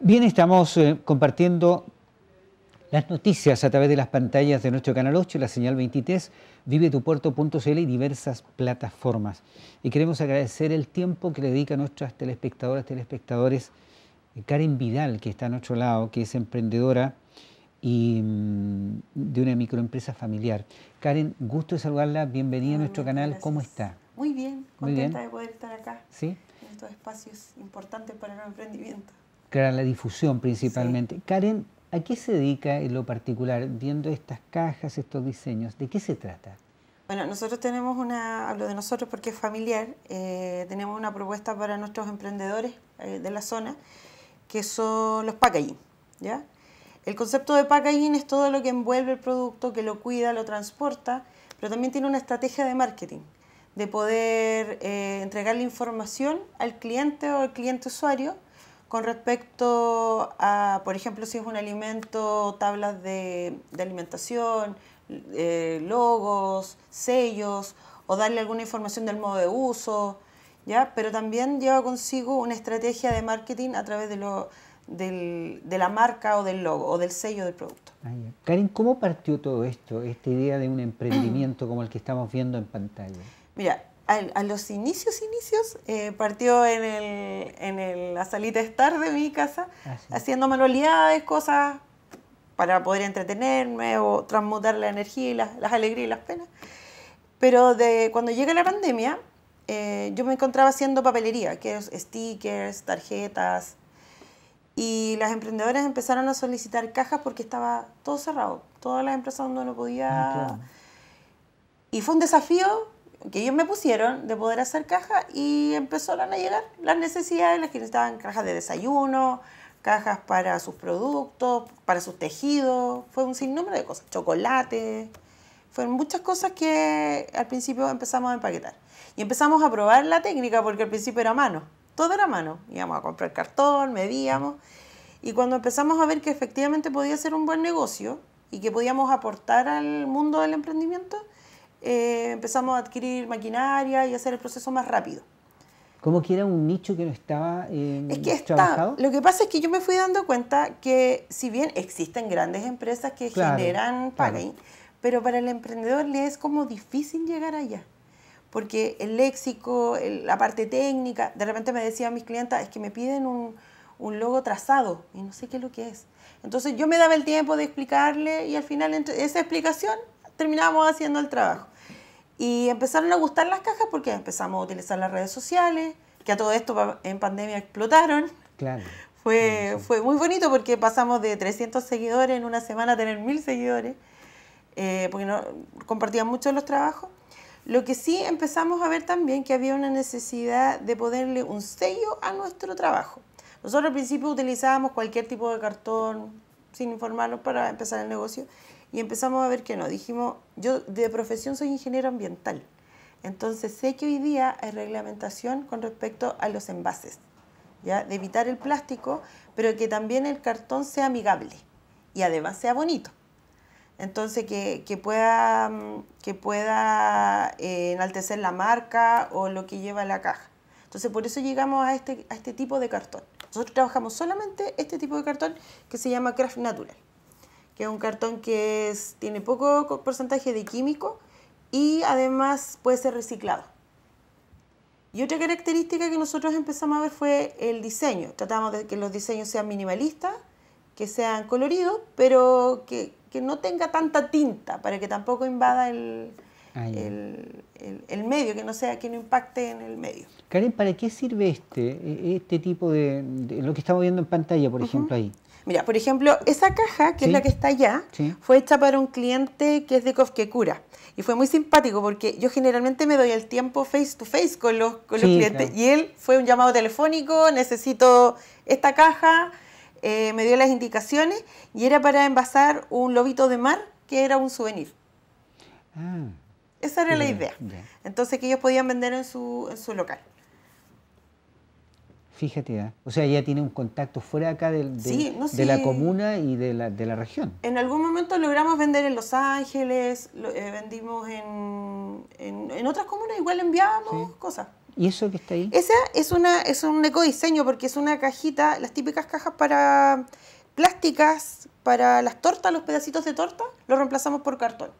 Bien, estamos eh, compartiendo las noticias a través de las pantallas de nuestro canal 8, la señal 23, vivetupuerto.cl y diversas plataformas. Y queremos agradecer el tiempo que le dedica a nuestras telespectadoras, telespectadores. Eh, Karen Vidal, que está a nuestro lado, que es emprendedora y mm, de una microempresa familiar. Karen, gusto de saludarla, bienvenida a ah, nuestro canal, ¿cómo está? Muy bien, contenta de poder estar acá. En estos espacios importantes para el emprendimiento la difusión principalmente. Karen, ¿a qué se dedica en lo particular, viendo estas cajas, estos diseños? ¿De qué se trata? Bueno, nosotros tenemos una, hablo de nosotros porque es familiar, eh, tenemos una propuesta para nuestros emprendedores eh, de la zona, que son los packaging, ¿ya? El concepto de packaging es todo lo que envuelve el producto, que lo cuida, lo transporta, pero también tiene una estrategia de marketing, de poder eh, entregar la información al cliente o al cliente usuario con respecto a, por ejemplo, si es un alimento, tablas de, alimentación, eh, logos, sellos, o darle alguna información del modo de uso, ¿ya? Pero también lleva consigo una estrategia de marketing a través de lo, del, de la marca o del logo o del sello del producto. Ah, Karen, ¿cómo partió todo esto, esta idea de un emprendimiento como el que estamos viendo en pantalla? Mira, a, los inicios, inicios, eh, partió en, el, en el, la salita estar de mi casa, ah, haciendo manualidades, cosas para poder entretenerme o transmutar la energía y las, alegrías y las penas. Pero de, cuando llega la pandemia, eh, yo me encontraba haciendo papelería, que es stickers, tarjetas, y las emprendedoras empezaron a solicitar cajas porque estaba todo cerrado, todas las empresas donde no podía... podían... Ah, y fue un desafío que ellos me pusieron de poder hacer cajas y empezaron a llegar las necesidades, las que necesitaban cajas de desayuno, cajas para sus productos, para sus tejidos, fue un sinnúmero de cosas, chocolate, fueron muchas cosas que al principio empezamos a empaquetar. Y empezamos a probar la técnica porque al principio era mano, todo era mano, íbamos a comprar cartón, medíamos, y cuando empezamos a ver que efectivamente podía ser un buen negocio y que podíamos aportar al mundo del emprendimiento, eh, empezamos a adquirir maquinaria y hacer el proceso más rápido. como que era un nicho que no estaba eh, trabajado? Lo que pasa es que yo me fui dando cuenta que si bien existen grandes empresas que generan para pero para el emprendedor le es como difícil llegar allá. Porque el léxico, la parte técnica, de repente me decían mis clientes, es que me piden un, logo trazado y no sé qué es lo que es. Entonces yo me daba el tiempo de explicarle y al final esa explicación terminábamos haciendo el trabajo. Y empezaron a gustar las cajas porque empezamos a utilizar las redes sociales, que a todo esto en pandemia explotaron. Claro. Fue, fue muy bonito porque pasamos de 300 seguidores en una semana a tener 1000 seguidores, eh, porque compartían mucho los trabajos. Lo que sí empezamos a ver también que había una necesidad de ponerle un sello a nuestro trabajo. Nosotros al principio utilizábamos cualquier tipo de cartón sin informarnos para empezar el negocio y empezamos a ver que no. Dijimos, yo de profesión soy ingeniero ambiental, entonces sé que hoy día hay reglamentación con respecto a los envases, ¿ya? de evitar el plástico, pero que también el cartón sea amigable y además sea bonito. Entonces, que, pueda, que pueda eh, enaltecer la marca o lo que lleva la caja. Entonces, por eso llegamos a este, a este tipo de cartón. Nosotros trabajamos solamente este tipo de cartón que se llama Craft Natural que es un cartón que tiene poco porcentaje de químico y además puede ser reciclado. Y otra característica que nosotros empezamos a ver fue el diseño. Tratamos de que los diseños sean minimalistas, que sean coloridos, pero que, no tenga tanta tinta para que tampoco invada ah, el, medio, que no sea que no impacte en el medio. Karen, ¿para qué sirve este, e-, este tipo de, lo que estamos viendo en pantalla, por ejemplo, ahí? Mira, por ejemplo, esa caja, que es la que está allá, fue hecha para un cliente que es de Cofquecura. Y fue muy simpático porque yo generalmente me doy el tiempo face to face con los, clientes. Y él fue un llamado telefónico, necesito esta caja, eh, me dio las indicaciones y era para envasar un lobito de mar que era un souvenir. Ah. Esa era la idea. Entonces que ellos podían vender en su local. Fíjate, ¿eh? o sea, ya tiene un contacto fuera acá de, de, de la comuna y de la, región. En algún momento logramos vender en Los Ángeles, eh, vendimos en, otras comunas, igual enviábamos cosas. ¿Y eso que está ahí? Esa es, una, es un ecodiseño porque es una cajita, las típicas cajas para plásticas, para las tortas, los pedacitos de torta, lo reemplazamos por cartón.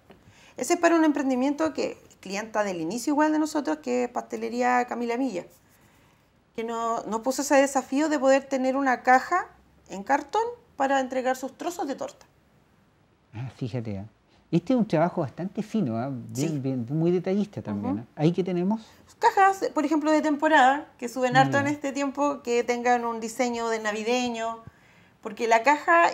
Ese es para un emprendimiento que clienta del inicio igual de nosotros, que es Pastelería Camila Milla que nos, puso ese desafío de poder tener una caja en cartón para entregar sus trozos de torta. Ah, fíjate. ¿eh? Este es un trabajo bastante fino, ¿eh? muy detallista también. ¿eh? Ahí qué tenemos. Cajas, por ejemplo, de temporada, que suben harto en mm. este tiempo, que tengan un diseño de navideño, porque la caja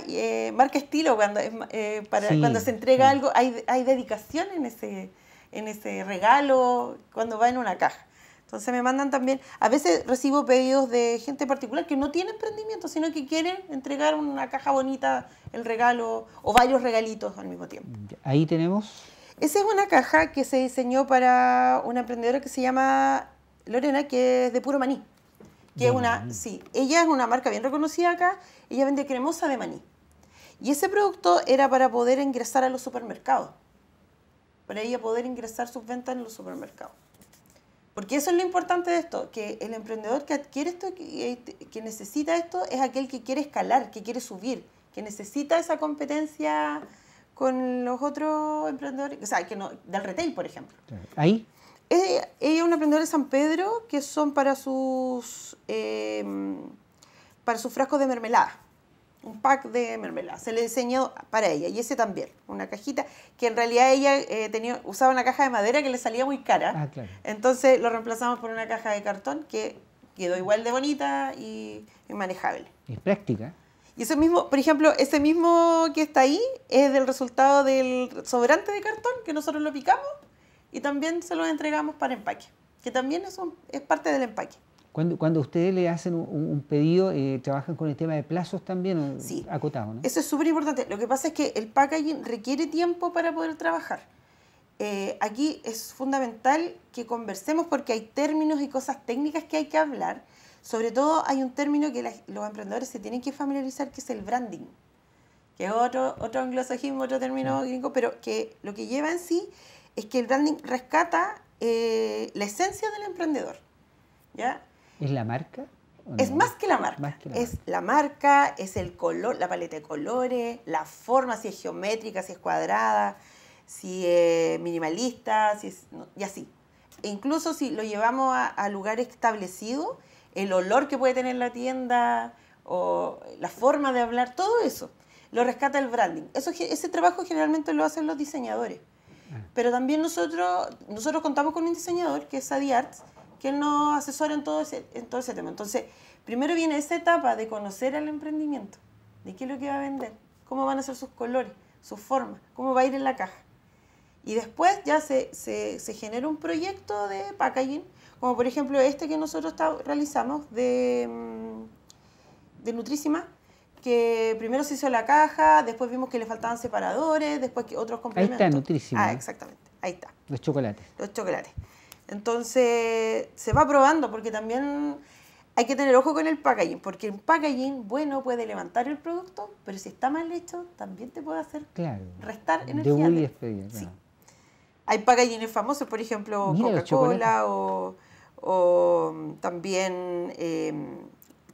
marca estilo cuando, se entrega algo, hay, dedicación en ese, en ese regalo, cuando va en una caja. Entonces me mandan también, a veces recibo pedidos de gente particular que no tiene emprendimiento, sino que quieren entregar una caja bonita, el regalo o varios regalitos al mismo tiempo. Ahí tenemos. Esa es una caja que se diseñó para una emprendedora que se llama Lorena, que es de puro maní. Que es una, ella es una marca bien reconocida acá, ella vende cremosa de maní. Y ese producto era para poder ingresar a los supermercados, para ella poder ingresar sus ventas en los supermercados. Porque eso es lo importante de esto, que el emprendedor que adquiere esto, eh, que, necesita esto, es aquel que quiere escalar, que quiere subir, que necesita esa competencia con los otros emprendedores, o sea, que no, del retail, por ejemplo. Ahí. Ella, es un emprendedor de San Pedro que son para sus, eh, para sus frascos de mermelada un pack de mermelada. Se le diseñó para ella y ese también, una cajita que en realidad ella eh, tenía, usaba una caja de madera que le salía muy cara. Ah, Entonces lo reemplazamos por una caja de cartón que quedó igual de bonita y, manejable. Y práctica. Y ese mismo, por ejemplo, ese mismo que está ahí es del resultado del sobrante de cartón que nosotros lo picamos y también se lo entregamos para empaque, que también es parte del empaque. Cuando, ustedes le hacen un, pedido, eh, ¿trabajan con el tema de plazos también sí. acotado? ¿no? Eso es súper importante. Lo que pasa es que el packaging requiere tiempo para poder trabajar. Eh, aquí es fundamental que conversemos porque hay términos y cosas técnicas que hay que hablar. Sobre todo hay un término que los emprendedores se tienen que familiarizar, que es el branding, que es otro, otro anglosajismo, otro término gringo, pero que lo que lleva en sí es que el branding rescata eh, la esencia del emprendedor. ¿ya? ¿Es la marca? Es más que la marca. es la marca, es el color, la paleta de colores, la forma, si es geométrica, si es cuadrada, si es minimalista, si es, y así. E incluso si lo llevamos a, lugar establecido, el olor que puede tener la tienda o la forma de hablar, todo eso lo rescata el branding. Eso, ese trabajo generalmente lo hacen los diseñadores. Ah. Pero también nosotros, nosotros contamos con un diseñador que es Adi Arts, que nos asesora en todo, ese, tema. Entonces, primero viene esa etapa de conocer al emprendimiento, de qué es lo que va a vender, cómo van a ser sus colores, sus formas, cómo va a ir en la caja. Y después ya se, genera un proyecto de packaging, como por ejemplo este que nosotros realizamos de, mm, de Nutrísima, que primero se hizo la caja, después vimos que le faltaban separadores, después que otros complementos. Ahí está, Nutrísima. Ah, exactamente. Ahí está. Los chocolates. Los chocolates. Entonces, se va probando porque también hay que tener ojo con el packaging, porque el packaging, bueno, puede levantar el producto, pero si está mal hecho, también te puede hacer restar energía. sí. Hay packaginges famosos, por ejemplo, Coca-Cola o, también em,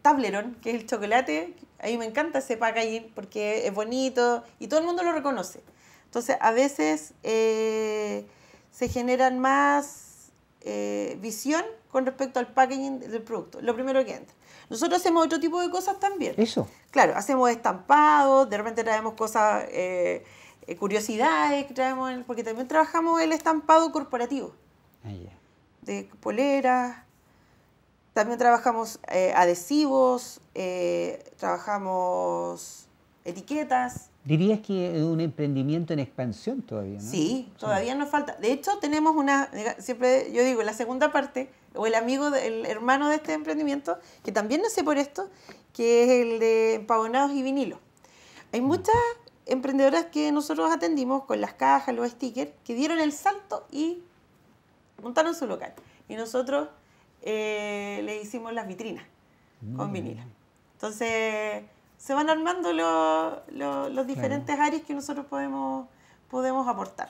Tablerón, que es el chocolate. A mí me encanta ese packaging porque es bonito y todo el mundo lo reconoce. Entonces, a veces eh, se generan más eh, visión con respecto al packaging del producto, lo primero que entra. Nosotros hacemos otro tipo de cosas también. Eso. Claro, hacemos estampados, de repente traemos cosas, eh, eh, curiosidades porque también trabajamos el estampado corporativo. Ah, de poleras, también trabajamos adhesivos, trabajamos etiquetas. Dirías que es un emprendimiento en expansión todavía, ¿no? Sí, todavía nos falta. De hecho, tenemos una, siempre yo digo, la segunda parte, o el amigo, el hermano de este emprendimiento, que también nace por esto, que es el de empavonados y vinilos. Hay mm. muchas emprendedoras que nosotros atendimos con las cajas, los stickers, que dieron el salto y montaron su local. Y nosotros eh, le hicimos las vitrinas con vinilo. Entonces, se van armando los diferentes áreas que nosotros podemos, podemos aportar.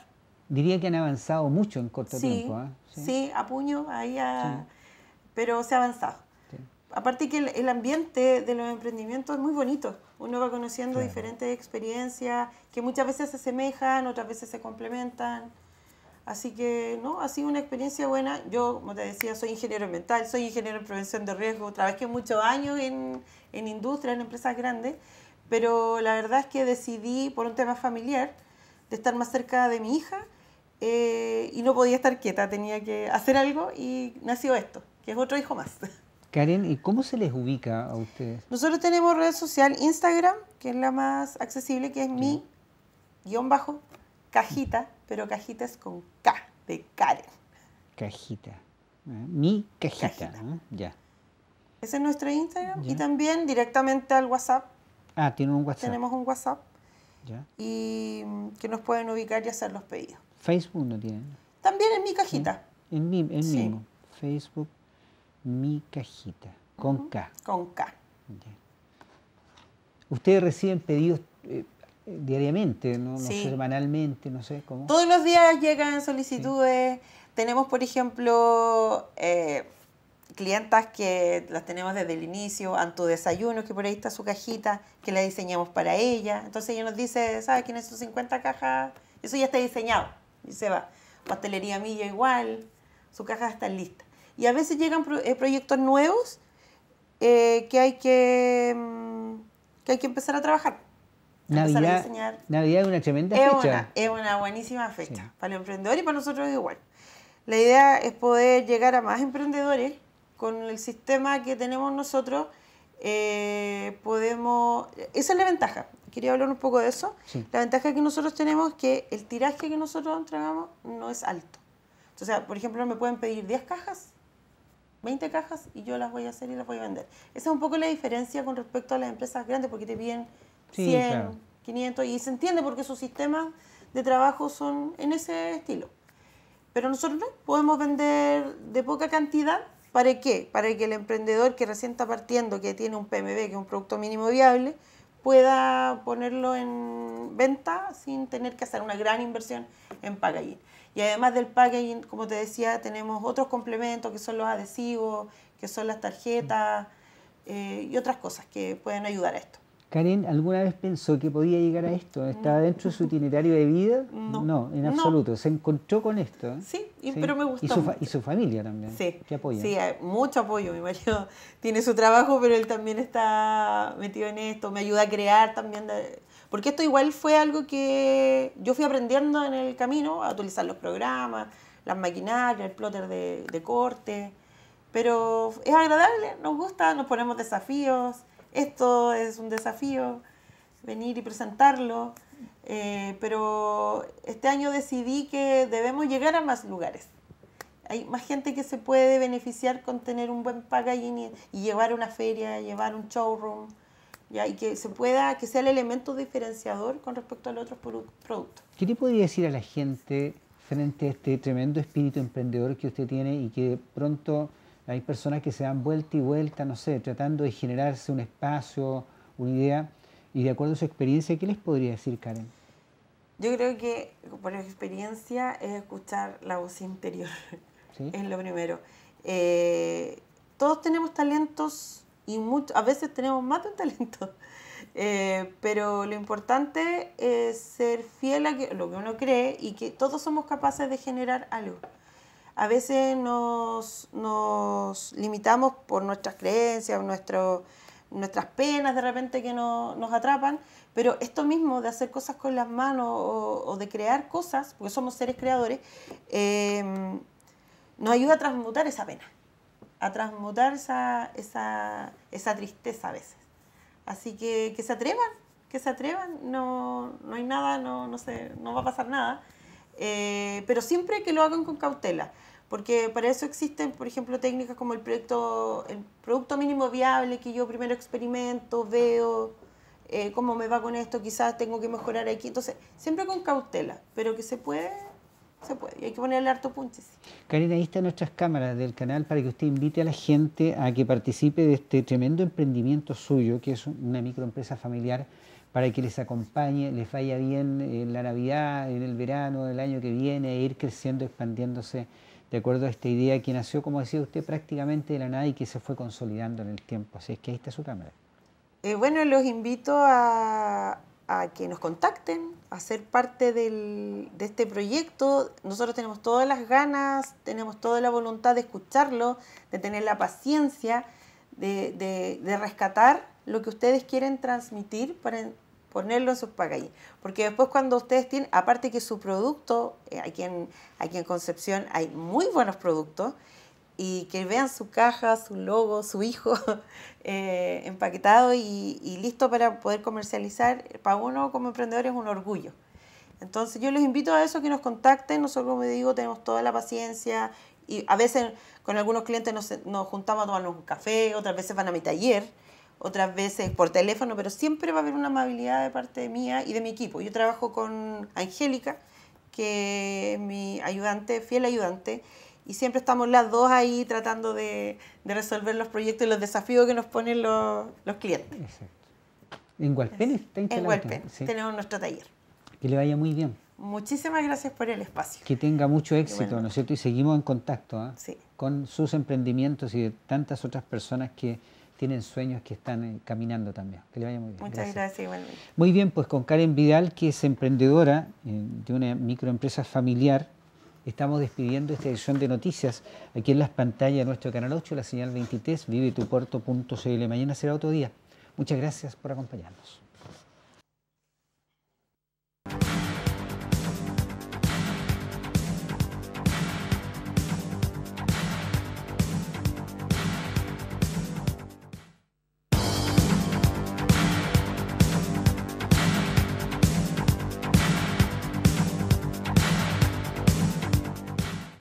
Diría que han avanzado mucho en corto tiempo. ¿ah? ¿Sí? a puño, pero se ha avanzado. Aparte que el, ambiente de los emprendimientos es muy bonito. Uno va conociendo diferentes experiencias que muchas veces se asemejan, otras veces se complementan. Así que, no, ha sido una experiencia buena. Yo, como te decía, soy ingeniero mental, soy ingeniero en prevención de riesgo, trabajé muchos años en, en industria, en empresas grandes, pero la verdad es que decidí, por un tema familiar, de estar más cerca de mi hija eh, y no podía estar quieta, tenía que hacer algo y nació esto, que es otro hijo más. Karen, ¿y cómo se les ubica a ustedes? Nosotros tenemos red social Instagram, que es la más accesible, que es mi guión bajo cajita, pero cajita es con K, de Karen. Cajita. ¿eh? Mi cajita. Ya. Ese es nuestro Instagram. Y también directamente al WhatsApp. Ah, tiene un WhatsApp. Tenemos un WhatsApp. Ya. Y mm, que nos pueden ubicar y hacer los pedidos. Facebook no tiene. También en mi cajita. En mi, en mismo. Facebook, mi cajita. Con K. Con K. Ya. Ustedes reciben pedidos eh, diariamente, no, sé, semanalmente, no sé cómo. Todos los días llegan solicitudes. Tenemos, por ejemplo, eh, clientas que las tenemos desde el inicio, Anto Desayuno, que por ahí está su cajita, que la diseñamos para ella. Entonces ella nos dice, ¿sabes quiénes son 50 cajas? Eso ya está diseñado. Y se va. Pastelería Milla igual, su caja está lista. Y a veces llegan eh, proyectos nuevos eh, que, hay que, mm, que hay que empezar a trabajar Navidad, Navidad es una tremenda fecha. es una buenísima fecha para el emprendedor y para nosotros igual. La idea es poder llegar a más emprendedores con el sistema que tenemos nosotros. Eh, podemos... Esa es la ventaja. Quería hablar un poco de eso. La ventaja que nosotros tenemos es que el tiraje que nosotros entregamos no es alto. O sea, por ejemplo, me pueden pedir 10 cajas, 20 cajas y yo las voy a hacer y las voy a vender. Esa es un poco la diferencia con respecto a las empresas grandes porque te piden 100, 500, y se entiende porque sus sistemas de trabajo son en ese estilo. Pero nosotros no, podemos vender de poca cantidad. ¿Para qué? Para que el emprendedor que recién está partiendo, que tiene un PMB, que es un producto mínimo viable, pueda ponerlo en venta sin tener que hacer una gran inversión en packaging. Y además del packaging, como te decía, tenemos otros complementos que son los adhesivos, que son las tarjetas eh, y otras cosas que pueden ayudar a esto. Karen alguna vez pensó que podía llegar a esto, estaba mm. dentro de su itinerario de vida, no, en absoluto, se encontró con esto. ¿eh? Sí, pero me gustó. Y su, familia también, sí. apoyo. Sí, mucho apoyo, mi marido tiene su trabajo, pero él también está metido en esto, me ayuda a crear también, porque esto igual fue algo que yo fui aprendiendo en el camino, a utilizar los programas, las maquinarias, el plotter de, de corte, pero es agradable, nos gusta, nos ponemos desafíos esto es un desafío, venir y presentarlo, eh, pero este año decidí que debemos llegar a más lugares. Hay más gente que se puede beneficiar con tener un buen packaging y, llevar una feria, llevar un showroom, y que se pueda, que sea el elemento diferenciador con respecto al otro producto. ¿Qué le podría decir a la gente frente a este tremendo espíritu emprendedor que usted tiene y que pronto hay personas que se dan vuelta y vuelta, no sé, tratando de generarse un espacio, una idea. Y de acuerdo a su experiencia, ¿qué les podría decir, Karen? Yo creo que por experiencia es escuchar la voz interior. Es lo primero. Eh, todos tenemos talentos y a veces tenemos más de un talento. Eh, pero lo importante es ser fiel a lo que uno cree y que todos somos capaces de generar algo a veces nos, limitamos por nuestras creencias, nuestras penas de repente que nos atrapan, pero esto mismo de hacer cosas con las manos o, de crear cosas, porque somos seres creadores, em, nos ayuda a transmutar esa pena, a transmutar esa, esa, esa tristeza a veces. Así que que se atrevan, que se atrevan, no, no hay nada, no, no, no va a pasar nada. Eh, pero siempre que lo hagan con cautela, porque para eso existen, por ejemplo, técnicas como el, proyecto, el producto mínimo viable, que yo primero experimento, veo eh, cómo me va con esto, quizás tengo que mejorar aquí, entonces siempre con cautela, pero que se puede se puede. Y hay que ponerle harto punches. Karina, ahí están nuestras cámaras del canal para que usted invite a la gente a que participe de este tremendo emprendimiento suyo, que es una microempresa familiar, para que les acompañe, les vaya bien en la Navidad, en el verano, el año que viene, e ir creciendo, expandiéndose de acuerdo a esta idea que nació, como decía usted, prácticamente de la nada y que se fue consolidando en el tiempo. Así es que ahí está su cámara. Eh, bueno, los invito a, a que nos contacten, a ser parte del, de este proyecto. Nosotros tenemos todas las ganas, tenemos toda la voluntad de escucharlo, de tener la paciencia, de, rescatar lo que ustedes quieren transmitir para ponerlo en sus pagallas. Porque después cuando ustedes tienen, aparte que su producto, eh, aquí en, aquí en Concepción hay muy buenos productos, y que vean su caja, su logo, su hijo eh, empaquetado y, listo para poder comercializar, para uno como emprendedor es un orgullo. Entonces yo les invito a eso, que nos contacten, nosotros como digo tenemos toda la paciencia y a veces con algunos clientes nos, nos juntamos a tomarnos un café, otras veces van a mi taller, otras veces por teléfono, pero siempre va a haber una amabilidad de parte mía y de mi equipo. Yo trabajo con Angélica, que es mi ayudante, fiel ayudante, y siempre estamos las dos ahí tratando de, resolver los proyectos y los desafíos que nos ponen los, clientes. Exacto. En Gualpén está En tenemos nuestro taller. Que le vaya muy bien. Muchísimas gracias por el espacio. Que tenga mucho éxito, ¿no es cierto? Y seguimos en contacto ¿ah? con sus emprendimientos y de tantas otras personas que tienen sueños que están eh, caminando también. Que le vaya muy bien. Muchas gracias igualmente. Muy bien, pues con Karen Vidal, que es emprendedora eh, de una microempresa familiar Estamos despidiendo esta edición de noticias aquí en las pantallas de nuestro canal 8, la señal 23, puerto.cl. Mañana será otro día. Muchas gracias por acompañarnos.